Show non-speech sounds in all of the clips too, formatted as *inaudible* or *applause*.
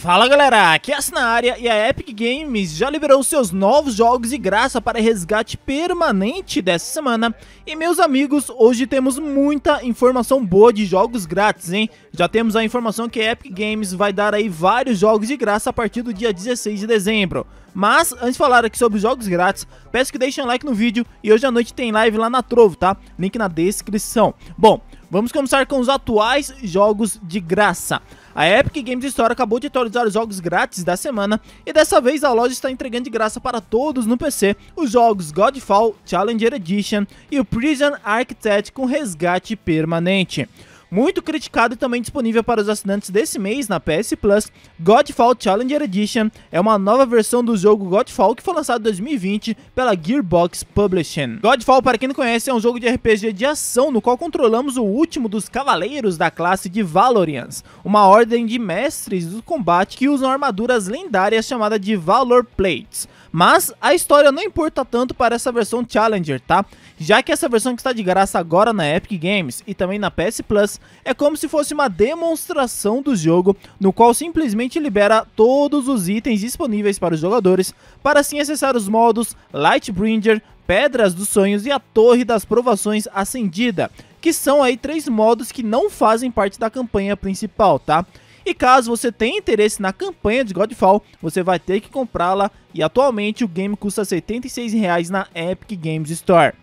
Fala galera, aqui é a na área e a Epic Games já liberou seus novos jogos de graça para resgate permanente dessa semana. E meus amigos, hoje temos muita informação boa de jogos grátis, hein? Já temos a informação que a Epic Games vai dar aí vários jogos de graça a partir do dia 16 de dezembro. Mas, antes de falar aqui sobre jogos grátis, peço que deixem um like no vídeo e hoje à noite tem live lá na Trovo, tá? Link na descrição. Bom, vamos começar com os atuais jogos de graça. A Epic Games Store acabou de atualizar os jogos grátis da semana e dessa vez a loja está entregando de graça para todos no PC os jogos Godfall Challenger Edition e o Prison Architect com resgate permanente muito criticado e também disponível para os assinantes desse mês na PS Plus, Godfall Challenger Edition é uma nova versão do jogo Godfall que foi lançado em 2020 pela Gearbox Publishing. Godfall, para quem não conhece, é um jogo de RPG de ação no qual controlamos o último dos cavaleiros da classe de Valorians, uma ordem de mestres do combate que usam armaduras lendárias chamada de Valor Plates. Mas a história não importa tanto para essa versão Challenger, tá? Já que essa versão que está de graça agora na Epic Games e também na PS Plus é como se fosse uma demonstração do jogo, no qual simplesmente libera todos os itens disponíveis para os jogadores, para assim acessar os modos Lightbringer, Pedras dos Sonhos e a Torre das Provações Acendida, que são aí três modos que não fazem parte da campanha principal, tá? E caso você tenha interesse na campanha de Godfall, você vai ter que comprá-la e atualmente o game custa R$ 76 na Epic Games Store.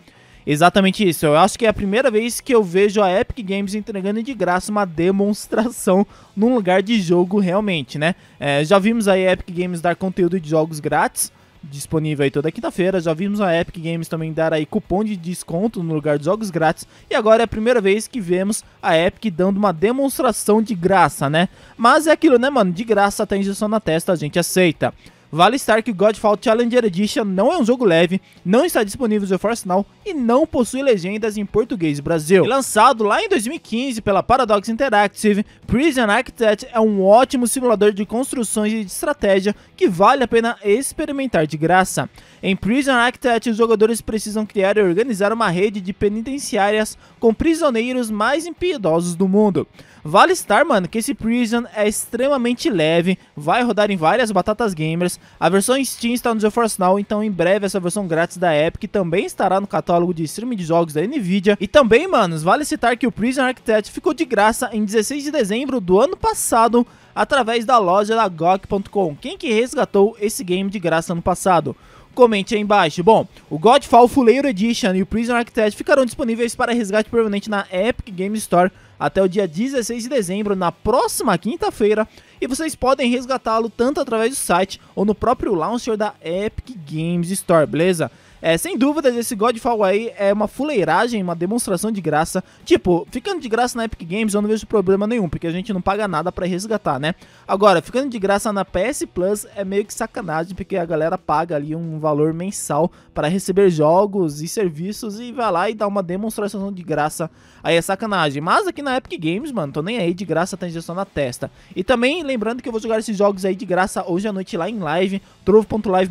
Exatamente isso. Eu acho que é a primeira vez que eu vejo a Epic Games entregando de graça uma demonstração *laughs* num lugar de jogo realmente, né? É, já vimos aí a Epic Games dar conteúdo de jogos grátis, disponível aí toda quinta-feira. Já vimos a Epic Games também dar aí cupom de desconto no lugar de jogos grátis. E agora é a primeira vez que vemos a Epic dando uma demonstração de graça, né? Mas é aquilo, né, mano? De graça até injeção na testa, a gente aceita. Vale estar que Godfall Challenger Edition não é um jogo leve, não está disponível no GeForce Now e não possui legendas em português Brasil. E lançado lá em 2015 pela Paradox Interactive, Prison Architect é um ótimo simulador de construções e de estratégia que vale a pena experimentar de graça. Em Prison Architect, os jogadores precisam criar e organizar uma rede de penitenciárias com prisioneiros mais impiedosos do mundo. Vale estar, mano, que esse Prison é extremamente leve, vai rodar em várias batatas gamers a versão Steam está no GeForce Now, então em breve essa versão grátis da Epic também estará no catálogo de streaming de jogos da Nvidia. E também, manos, vale citar que o Prison Architect ficou de graça em 16 de dezembro do ano passado através da loja da GOG.com. Quem que resgatou esse game de graça no passado? comente aí embaixo. Bom, o Godfall Fuleiro Edition e o Prison Architect ficarão disponíveis para resgate permanente na Epic Game Store até o dia 16 de dezembro, na próxima quinta-feira, e vocês podem resgatá-lo tanto através do site ou no próprio launcher da Epic Games Store, beleza? É, sem dúvidas, esse Godfall aí é uma fuleiragem, uma demonstração de graça. Tipo, ficando de graça na Epic Games eu não vejo problema nenhum, porque a gente não paga nada para resgatar, né? Agora, ficando de graça na PS Plus é meio que sacanagem, porque a galera paga ali um valor mensal para receber jogos e serviços e vai lá e dá uma demonstração de graça. Aí é sacanagem. Mas aqui na Epic Games, mano, tô nem aí de graça, tá injeção na testa. E também, lembrando que eu vou jogar esses jogos aí de graça hoje à noite lá em live, trovo.live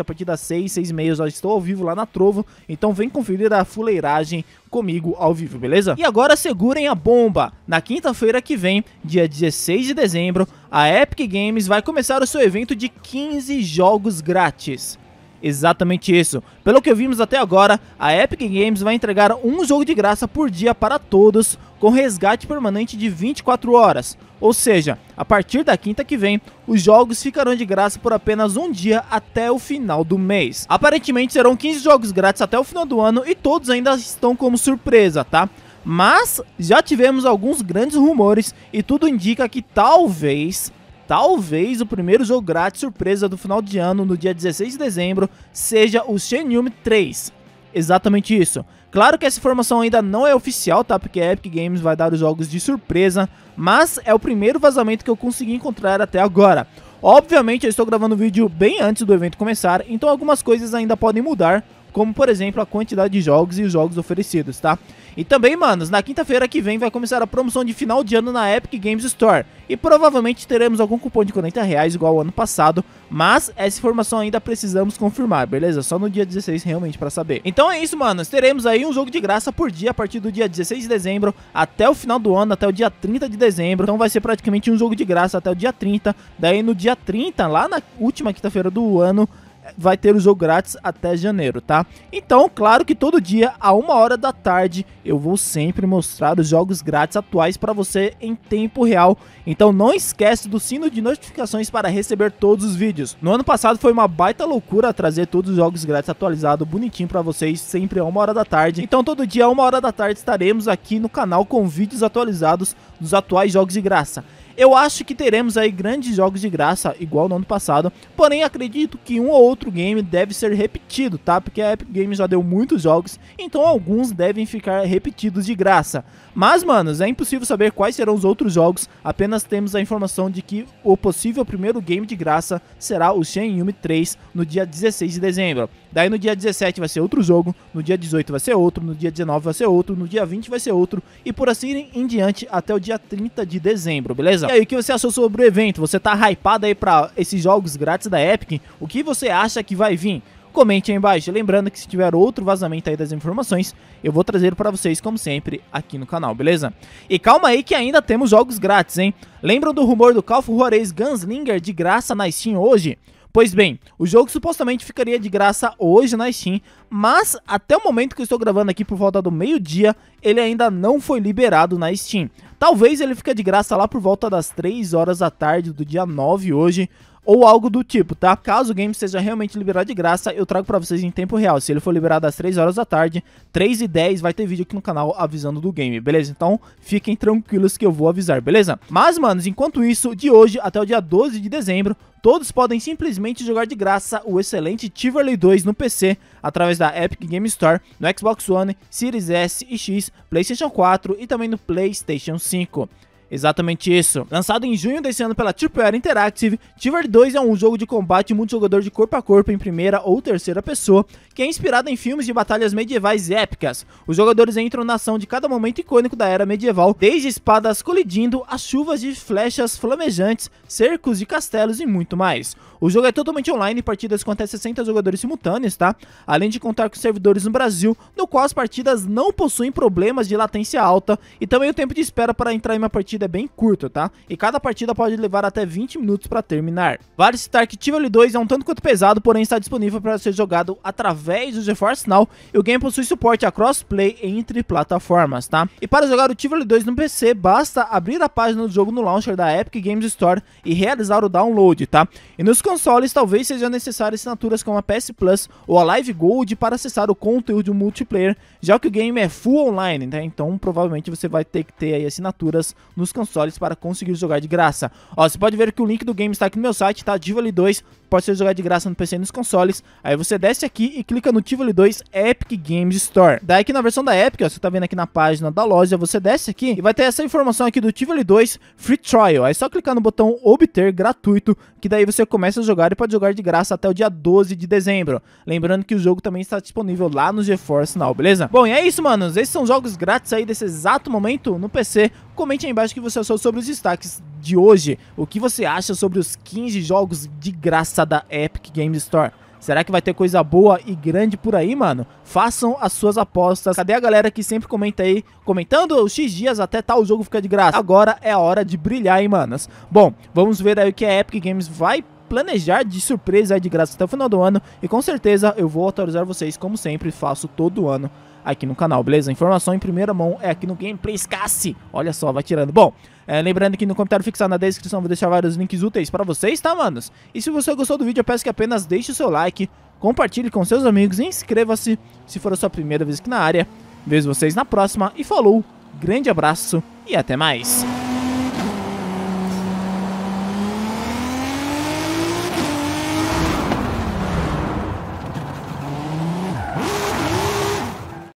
a partir das 6, 6 e meia estou ao vivo lá na Trovo, então vem conferir a fuleiragem comigo ao vivo, beleza? E agora segurem a bomba! Na quinta-feira que vem, dia 16 de dezembro, a Epic Games vai começar o seu evento de 15 jogos grátis. Exatamente isso. Pelo que vimos até agora, a Epic Games vai entregar um jogo de graça por dia para todos com resgate permanente de 24 horas. Ou seja, a partir da quinta que vem, os jogos ficarão de graça por apenas um dia até o final do mês. Aparentemente serão 15 jogos grátis até o final do ano e todos ainda estão como surpresa, tá? Mas já tivemos alguns grandes rumores e tudo indica que talvez talvez o primeiro jogo grátis surpresa do final de ano, no dia 16 de dezembro, seja o Shenmue 3. Exatamente isso. Claro que essa informação ainda não é oficial, tá? Porque a Epic Games vai dar os jogos de surpresa, mas é o primeiro vazamento que eu consegui encontrar até agora. Obviamente eu estou gravando o vídeo bem antes do evento começar, então algumas coisas ainda podem mudar, como por exemplo a quantidade de jogos e os jogos oferecidos, tá? E também, manos, na quinta-feira que vem vai começar a promoção de final de ano na Epic Games Store. E provavelmente teremos algum cupom de 40 reais igual ao ano passado, mas essa informação ainda precisamos confirmar, beleza? Só no dia 16 realmente para saber. Então é isso, manos. Teremos aí um jogo de graça por dia a partir do dia 16 de dezembro até o final do ano, até o dia 30 de dezembro. Então vai ser praticamente um jogo de graça até o dia 30. Daí no dia 30, lá na última quinta-feira do ano, vai ter o jogo grátis até janeiro, tá? Então, claro que todo dia, a uma hora da tarde, eu vou sempre mostrar os jogos grátis atuais para você em tempo real. Então não esquece do sino de notificações para receber todos os vídeos. No ano passado foi uma baita loucura trazer todos os jogos grátis atualizados, bonitinho para vocês, sempre a uma hora da tarde. Então todo dia, a uma hora da tarde, estaremos aqui no canal com vídeos atualizados dos atuais jogos de graça. Eu acho que teremos aí grandes jogos de graça, igual no ano passado. Porém, acredito que um ou outro game deve ser repetido, tá? Porque a Epic Games já deu muitos jogos, então alguns devem ficar repetidos de graça. Mas, manos, é impossível saber quais serão os outros jogos, apenas temos a informação de que o possível primeiro game de graça será o Shen 3 no dia 16 de dezembro. Daí no dia 17 vai ser outro jogo, no dia 18 vai ser outro, no dia 19 vai ser outro, no dia 20 vai ser outro e por assim em diante até o dia 30 de dezembro, beleza? E aí, o que você achou sobre o evento? Você tá hypado aí pra esses jogos grátis da Epic? O que você acha que vai vir? comente aí embaixo. Lembrando que se tiver outro vazamento aí das informações, eu vou trazer para vocês, como sempre, aqui no canal, beleza? E calma aí que ainda temos jogos grátis, hein? Lembram do rumor do Call Juarez Gunslinger de graça na Steam hoje? Pois bem, o jogo supostamente ficaria de graça hoje na Steam, mas até o momento que eu estou gravando aqui por volta do meio-dia, ele ainda não foi liberado na Steam. Talvez ele fique de graça lá por volta das 3 horas da tarde do dia 9 hoje, ou algo do tipo, tá? Caso o game seja realmente liberado de graça, eu trago para vocês em tempo real. Se ele for liberado às 3 horas da tarde, 3 e 10 vai ter vídeo aqui no canal avisando do game, beleza? Então fiquem tranquilos que eu vou avisar, beleza? Mas, manos, enquanto isso, de hoje até o dia 12 de dezembro, todos podem simplesmente jogar de graça o excelente Tiverly 2 no PC através da Epic Game Store, no Xbox One, Series S e X, PlayStation 4 e também no PlayStation 5. 5. Exatamente isso. Lançado em junho desse ano pela Tripwire Interactive, Tiver 2 é um jogo de combate multijogador de corpo a corpo em primeira ou terceira pessoa, que é inspirado em filmes de batalhas medievais épicas. Os jogadores entram na ação de cada momento icônico da era medieval, desde espadas colidindo a chuvas de flechas flamejantes, cercos de castelos e muito mais. O jogo é totalmente online partidas com até 60 jogadores simultâneos, tá? Além de contar com servidores no Brasil, no qual as partidas não possuem problemas de latência alta e também o tempo de espera para entrar em uma partida partida é bem curto, tá? E cada partida pode levar até 20 minutos para terminar. Vale citar que Tivoli 2 é um tanto quanto pesado, porém está disponível para ser jogado através do GeForce Now e o game possui suporte a crossplay entre plataformas, tá? E para jogar o Tivoli 2 no PC, basta abrir a página do jogo no launcher da Epic Games Store e realizar o download, tá? E nos consoles talvez seja necessário assinaturas como a PS Plus ou a Live Gold para acessar o conteúdo multiplayer, já que o game é full online, tá? Então provavelmente você vai ter que ter aí assinaturas nos consoles para conseguir jogar de graça. Ó, você pode ver que o link do game está aqui no meu site, tá? Divali 2 pode ser jogado de graça no PC e nos consoles. Aí você desce aqui e clica no Tivoli 2 Epic Games Store. Daí aqui na versão da Epic, ó, você tá vendo aqui na página da loja, você desce aqui e vai ter essa informação aqui do Tivoli 2 Free Trial. Aí é só clicar no botão obter gratuito, que daí você começa a jogar e pode jogar de graça até o dia 12 de dezembro. Lembrando que o jogo também está disponível lá no GeForce Now, beleza? Bom, e é isso, manos. Esses são jogos grátis aí desse exato momento no PC. Comente aí embaixo o que você achou sobre os destaques de hoje. O que você acha sobre os 15 jogos de graça da Epic Games Store. Será que vai ter coisa boa e grande por aí, mano? Façam as suas apostas. Cadê a galera que sempre comenta aí? Comentando os X dias até tal jogo ficar de graça. Agora é a hora de brilhar, hein, manas? Bom, vamos ver aí o que a Epic Games vai planejar de surpresa aí de graça até o final do ano. E com certeza eu vou atualizar vocês, como sempre faço todo ano aqui no canal, beleza? informação em primeira mão é aqui no Gameplay Escasse. Olha só, vai tirando. Bom, é, lembrando que no comentário fixado na descrição vou deixar vários links úteis para vocês, tá, manos? E se você gostou do vídeo, eu peço que apenas deixe o seu like, compartilhe com seus amigos e inscreva-se se for a sua primeira vez aqui na área. Vejo vocês na próxima e falou, grande abraço e até mais!